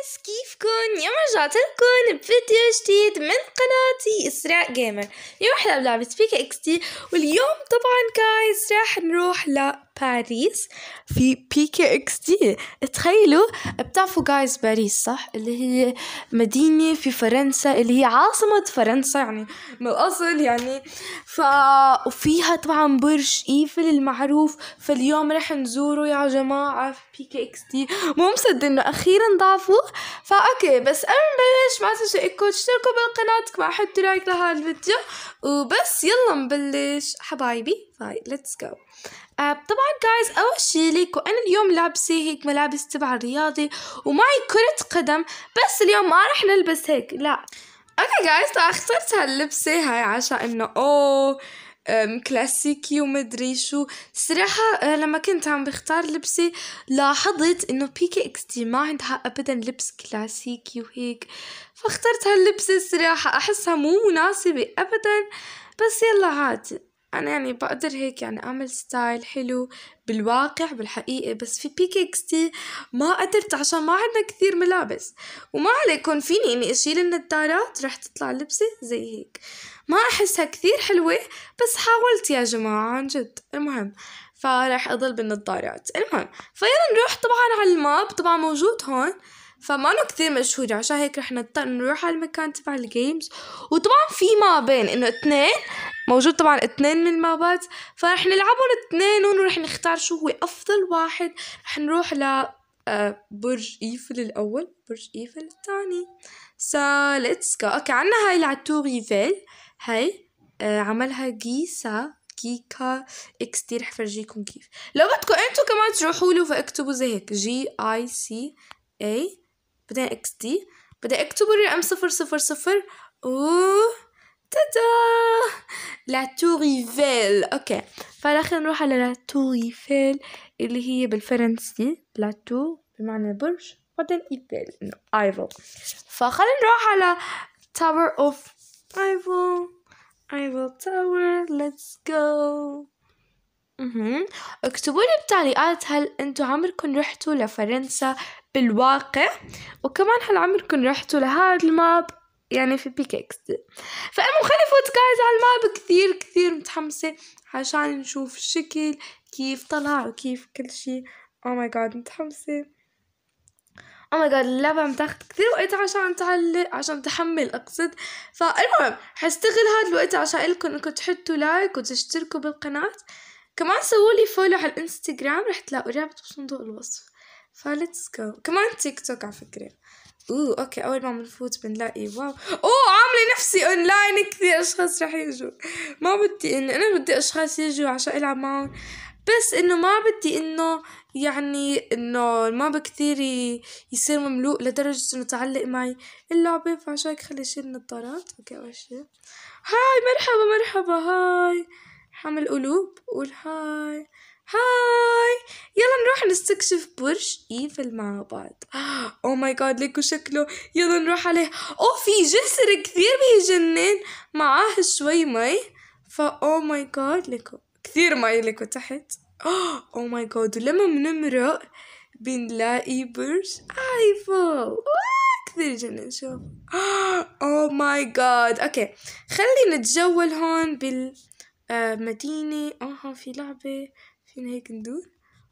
ناس كيفكن يوم رجعت لكم بفيديو جديد من قناتي اسراء جيمر اليوم احنا بلعبة لعبة بيكا اكس تي واليوم طبعا جايز رح نروح ل باريس في بي كي اكس دي تخيلوا بتعرفوا جايز باريس صح اللي هي مدينة في فرنسا اللي هي عاصمة فرنسا يعني من الأصل يعني ف وفيها طبعا برج ايفل المعروف فاليوم رح نزوره يا جماعة في بي كي اكس دي مو مصدق انه اخيرا فا اوكي بس قبل نبلش ما تنسوا انكم تشتركوا بالقناة كمان حطوا لايك لهذا الفيديو وبس يلا نبلش حبايبي طيب ليتس جو آه، طبعا جايز اول شي ليكو انا اليوم لابسه هيك ملابس تبع الرياضي ومعي كرة قدم بس اليوم ما رح نلبس هيك لا اوكي جايز طيب، اخترت هاللبسة هاي عشان انه اوه كلاسيكي ومدري شو صراحة آه، لما كنت عم بختار لبسي لاحظت انه بيكي اكس دي ما عندها ابدا لبس كلاسيكي وهيك فاخترت هاللبسة صراحة احسها مو مناسبة ابدا بس يلا عادي انا يعني بقدر هيك يعني اعمل ستايل حلو بالواقع بالحقيقة بس في بيكي اكس تي ما قدرت عشان ما عندنا كثير ملابس وما عليكم فيني اني اشيل النظارات رح تطلع لبسة زي هيك ما احسها كثير حلوة بس حاولت يا جماعة عن جد المهم فرح اضل بالنظارات المهم فيلا نروح طبعا على الماب طبعا موجود هون فما كثير مشهورة عشان هيك رح نضطر نروح على المكان تبع الجيمز وطبعا في ما بين انه اثنين موجود طبعا اثنين من المابات فرح نلعبهم اثنين ورح نختار شو هو افضل واحد رح نروح ل آه، برج ايفل الاول برج ايفل الثاني سو ليتس جو اوكي عنا هاي لعتور ايفل هاي آه، عملها جيسا كيكا اكس دي رح فرجيكم كيف لو بدكم انتو كمان تروحوا له فاكتبوا زي هيك جي اي سي اي بعدين اكس دي بدي اكتب الرقم صفر صفر صفر و تادا لا ايفيل اوكي فالاخر نروح على لا ايفيل اللي هي بالفرنسي لا تو بمعنى برج بعدين ايفيل انه ايفل فخلينا نروح على تاور اوف ايفل ايفل تاور ليتس جو اكتبوا لي بالتعليقات هل انتو عمركم رحتوا لفرنسا بالواقع؟ وكمان هل عمركم رحتوا لهاد الماب؟ يعني في بيكيكس فأنا خليني افوت جايز على الماب كثير كثير متحمسة عشان نشوف الشكل كيف طلع وكيف كل شي او ماي جاد متحمسة او ماي جاد اللعبة عم تاخد كثير وقت عشان تعلق عشان تحمل اقصد فالمهم حستغل هاد الوقت عشان لكم انكم تحطوا لايك وتشتركوا بالقناة كمان سوولي فولو على الانستغرام رح تلاقوا رابط بصندوق الوصف فليتس جو كمان تيك توك على فكرة اوه اوكي اول ما بنفوت بنلاقي واو اوه عاملة نفسي اونلاين كثير اشخاص رح يجوا ما بدي اني انا بدي اشخاص يجوا عشان العب معهم بس انه ما بدي انه يعني انه ما بكثير يصير مملوء لدرجة انه تعلق معي اللعبة فعشان هيك خلي اشيل النظارات اوكي اول شي هاي مرحبا مرحبا هاي حمل قلوب قول هاي هاي يلا نروح نستكشف برج ايفل مع بعض او ماي جاد ليكو شكله يلا نروح عليه او في جسر كثير بيجنن معاه شوي مي فا او ماي جاد ليكو كثير مي ليكو تحت او ماي جاد ولما بنمرق بنلاقي برج ايفل كثير جنن شوف او ماي جاد اوكي خلي نتجول هون بال آه مدينة اها في لعبة فينا هيك ندور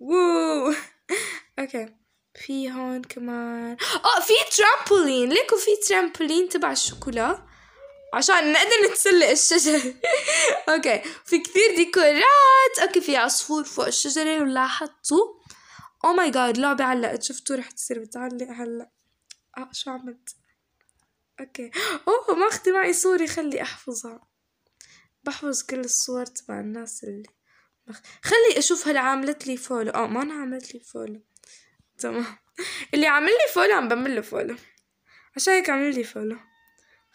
ووو اوكي في هون كمان اه في ترامبولين ليكو في ترامبولين تبع الشوكولا عشان نقدر نتسلق الشجر اوكي في كثير ديكورات اوكي في عصفور فوق الشجرة ولا حطوا او ماي oh جاد لعبة علقت شفتوا رح تصير بتعلق هلا اه شو عملت اوكي اوه ما اخدي معي صوري خلي احفظها بحفظ كل الصور تبع الناس اللي بخ... خلي اشوف هل عملت لي فولو اه ما انا عملت لي فولو تمام اللي عامل لي فولو عم بعمل له فولو عشان هيك عامل لي فولو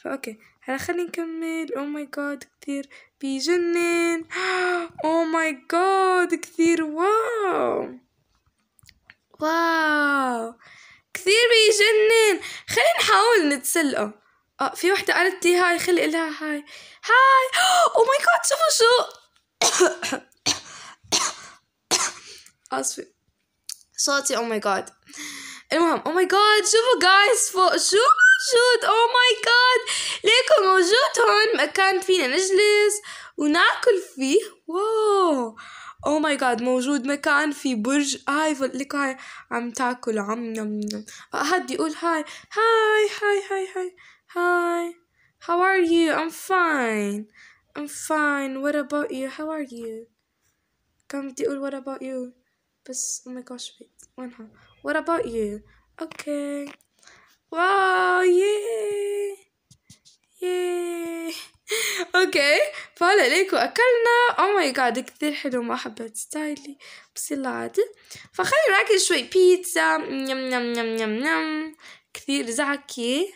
فاوكي هلا خلي نكمل او ماي جاد كثير بيجنن او ماي جاد كثير واو واو كثير بيجنن خلينا نحاول نتسلقه آه في وحدة قالت لي هاي خلي لها هاي هاي او ماي جاد شوفوا شو اسفة صوتي او ماي جاد المهم او ماي جاد شوفوا جايز فوق شو موجود او oh ماي جاد ليكو موجود هون مكان فينا نجلس وناكل فيه واو او ماي جاد موجود مكان في برج ايفل ليكو هاي عم تاكل عم نم نم هاد آه، يقول هاي هاي هاي هاي هاي Hi, how are you? I'm fine. I'm fine. What about you? How are you? كان بدي أقول what about you بس oh my gosh wait وينها what about you okay wow yay! Yay! Okay, فهلا ليكو اكلنا oh my god كثير حلو ما حبيت ستايلي بس يلا عادي فخلينا ناكل شوي بيتزا نم نم نم نم نم، كثير زعكي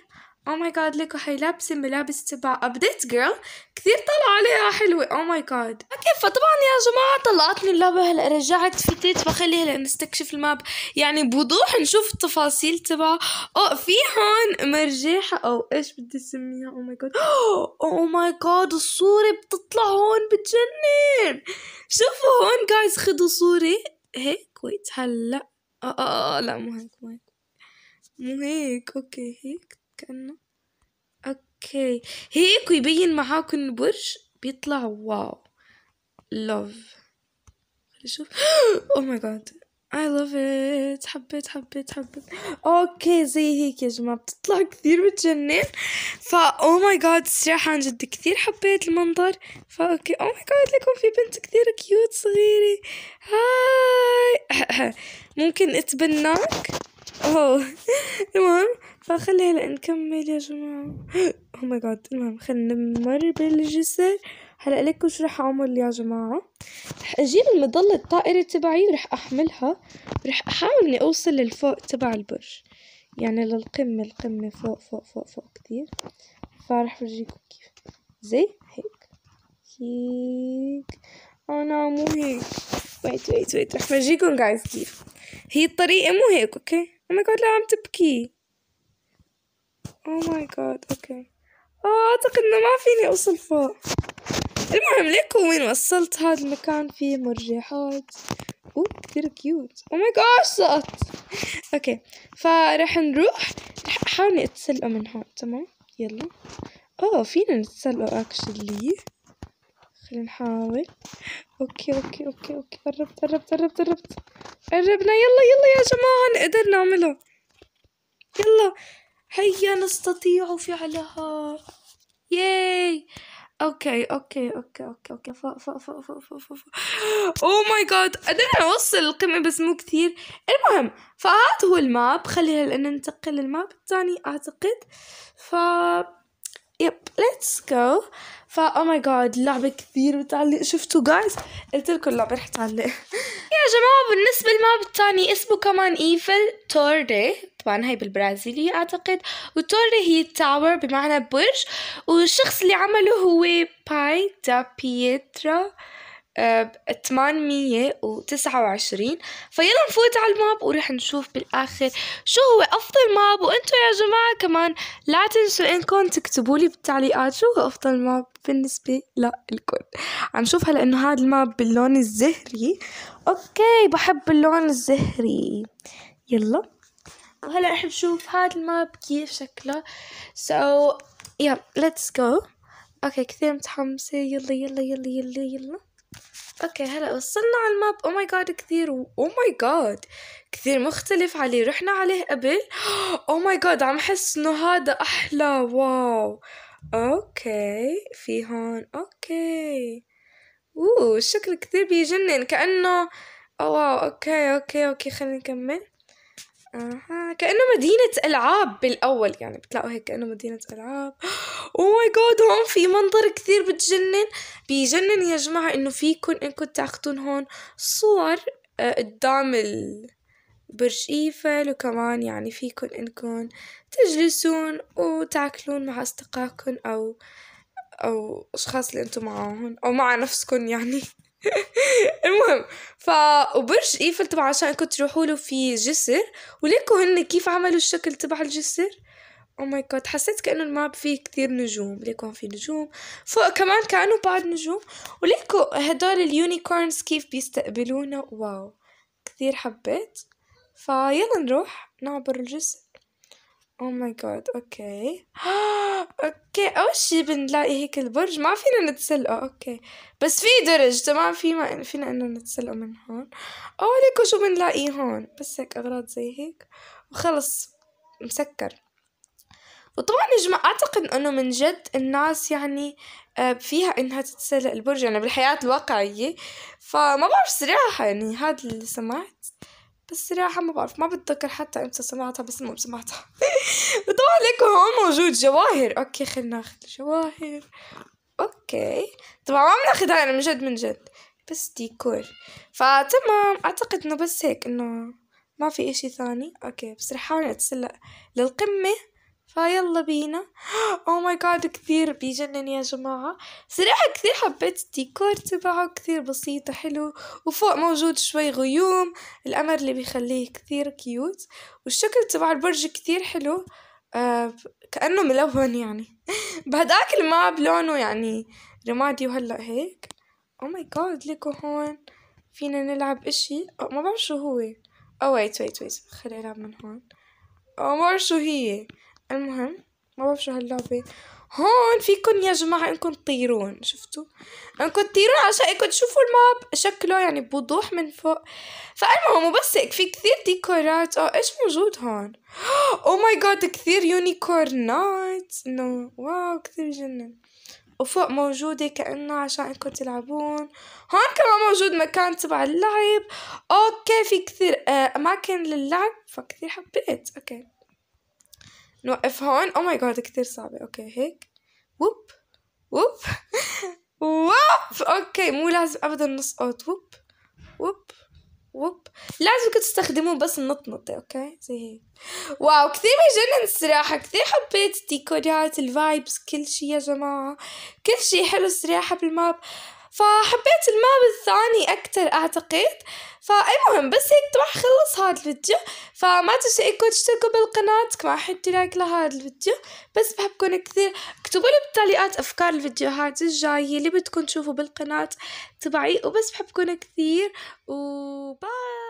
او ماي جاد ليكو لابسه ملابس تبع ابديت جيرل كثير طلع عليها حلوه او ماي جاد كيف فطبعا يا جماعه طلعتني اللعبه هلا رجعت فتيت بخلي هلا نستكشف الماب يعني بوضوح نشوف التفاصيل تبعها او في هون مرجيحه او ايش بدي اسميها او ماي جاد او ماي جاد الصوره بتطلع هون بتجنن شوفوا هون جايز خذوا صوره هيك ويت هلا آه، آه،, اه اه لا مو هيك مو هيك مو هيك اوكي هيك كأنه اوكي هيك ويبين معاكم البرج بيطلع واو لوف شوف او ماي جاد اي love ات حبيت حبيت حبيت اوكي زي هيك يا جماعه بتطلع كثير بتجنن فا او oh ماي جاد الصراحه عن جد كثير حبيت المنظر فا اوكي او ماي جاد لكم في بنت كثير كيوت صغيره هاي ممكن اتبناك اوه المهم فخليها نكمل يا جماعة او ماي جاد المهم خلينا نمر بالجسر هلا لكم شو رح اعمل يا جماعة رح اجيب المظلة الطائرة تبعي ورح احملها ورح احاول اني اوصل للفوق تبع البرج يعني للقمة القمة فوق فوق فوق فوق كتير فرح فرجيكم كيف زي هيك هيك اه نعم، مو هيك ويت ويت ويت رح فرجيكم جايز كيف هي الطريقة مو هيك اوكي انا ماي جاد لا عم تبكي او ماي جاد اوكي اه اعتقد انه ما فيني اوصل فوق المهم ليكو وين وصلت هذا المكان فيه مرجحات اوه كثير كيوت او ماي جاد سقط اوكي فراح نروح راح احاول اتسلق من هون تمام يلا اوه فينا نتسلق اكشلي خلينا نحاول اوكي اوكي اوكي اوكي قربت قربت قربت قربت قربنا يلا يلا يا جماعة نقدر نعمله يلا هيا نستطيع فعلها ياي اوكي اوكي اوكي اوكي اوكي فا فا فا فا فا فا اوه ماي جاد قدرنا نوصل القمة بس مو كثير المهم فهذا هو الماب خلينا ننتقل للماب الثاني اعتقد ف يب ليتس جو فا او ماي جاد اللعبة كثير بتعلق شفتوا جايز قلت لكم اللعبة رح تعلق يا جماعة بالنسبة للماب الثاني اسمه كمان ايفل توردي طبعا هي بالبرازيلية اعتقد وتوردي هي تاور بمعنى برج والشخص اللي عمله هو باي دا بيترا 829 آه، فيلا نفوت على الماب ورح نشوف بالآخر شو هو أفضل ماب وانتم يا جماعة كمان لا تنسوا إنكم تكتبوا لي بالتعليقات شو هو أفضل ماب بالنسبة لإلكم عم شوف هلا إنه هذا الماب باللون الزهري أوكي بحب اللون الزهري يلا وهلا رح نشوف هذا الماب كيف شكله سو يلا ليتس جو اوكي كثير متحمسة يلا يلا يلا يلا يلا, يلا. اوكي هلا وصلنا على الماب او ماي جاد كثير او ماي جاد كثير مختلف عليه رحنا عليه قبل او ماي جاد عم حس انه هذا احلى واو اوكي في هون اوكي اوه شكل كثير بيجنن كانه أو oh واو اوكي اوكي اوكي خلينا نكمل اها كانه مدينه العاب بالاول يعني بتلاقوا هيك كانه مدينه العاب او ماي جاد هون في منظر كثير بتجنن بيجنن يا جماعه انه فيكم انكم تاخذون هون صور آه، قدام ال... برج ايفل وكمان يعني فيكن انكم تجلسون وتاكلون مع اصدقائكم او او اشخاص اللي انتم معاهم او مع نفسكم يعني المهم ف وبرج ايفل تبع عشان كنت تروحوا له في جسر وليكو هن كيف عملوا الشكل تبع الجسر او ماي جاد حسيت كانه الماب فيه كثير نجوم ليكو في نجوم فوق كمان كانوا بعض نجوم وليكو هدول اليونيكورنز كيف بيستقبلونا واو كثير حبيت فيلا نروح نعبر الجسر او ماي جاد اوكي اوكي اول شي بنلاقي هيك البرج ما فينا نتسلقه اوكي بس في درج تمام في ما فينا انه نتسلقه من هون او ليكو شو بنلاقي هون بس هيك اغراض زي هيك وخلص مسكر وطبعا يا جماعة أعتقد أنه من جد الناس يعني آه، فيها إنها تتسلق البرج يعني بالحياة الواقعية فما بعرف صراحة يعني هذا اللي سمعت بس صراحة ما بعرف ما بتذكر حتى امتى سمعتها بس المهم سمعتها وطبعا لكم هون موجود جواهر اوكي خلينا ناخذ جواهر اوكي طبعا ما بناخذها انا من جد من جد بس ديكور فتمام اعتقد انه بس هيك انه ما في اشي ثاني اوكي بس رح احاول اتسلق للقمة فيلا بينا او ماي جاد كثير بيجنن يا جماعة صراحة كثير حبيت الديكور تبعه كثير بسيط وحلو وفوق موجود شوي غيوم القمر اللي بيخليه كثير كيوت والشكل تبع البرج كثير حلو آه كأنه ملون يعني بهداك الماء بلونه يعني رمادي وهلا هيك او ماي جاد ليكو هون فينا نلعب اشي ما بعرف شو هو او ويت ويت ويت خلي العب من هون او ما بعرف شو هي المهم ما بعرف شو هاللعبة هون فيكن يا جماعة انكم تطيرون شفتوا انكم تطيرون عشان انكم تشوفوا الماب شكله يعني بوضوح من فوق فالمهم وبس هيك في كثير ديكورات اه ايش موجود هون او ماي جاد كثير يونيكورنات انه واو كثير جنن وفوق موجودة كأنه عشان انكم تلعبون هون كمان موجود مكان تبع اللعب اوكي في كثير آه، اماكن للعب فكثير حبيت اوكي نوقف هون او ماي جاد كثير صعبة اوكي هيك ووب ووب ووب اوكي مو لازم ابدا نسقط ووب ووب ووب لازم تستخدموه بس النطنطة اوكي زي هيك واو كثير بجنن الصراحة كثير حبيت الديكورات الفايبس كل شيء يا جماعة كل شيء حلو الصراحة بالماب فحبيت الماب الثاني أكتر أعتقد فالمهم بس هيك راح خلص هاد الفيديو فما تنسوا تشتركوا بالقناة كما حطي لايك لهذا الفيديو بس بحبكم كثير اكتبوا لي بالتعليقات أفكار الفيديوهات الجاية اللي بدكم تشوفوا بالقناة تبعي وبس بحبكم كثير وباي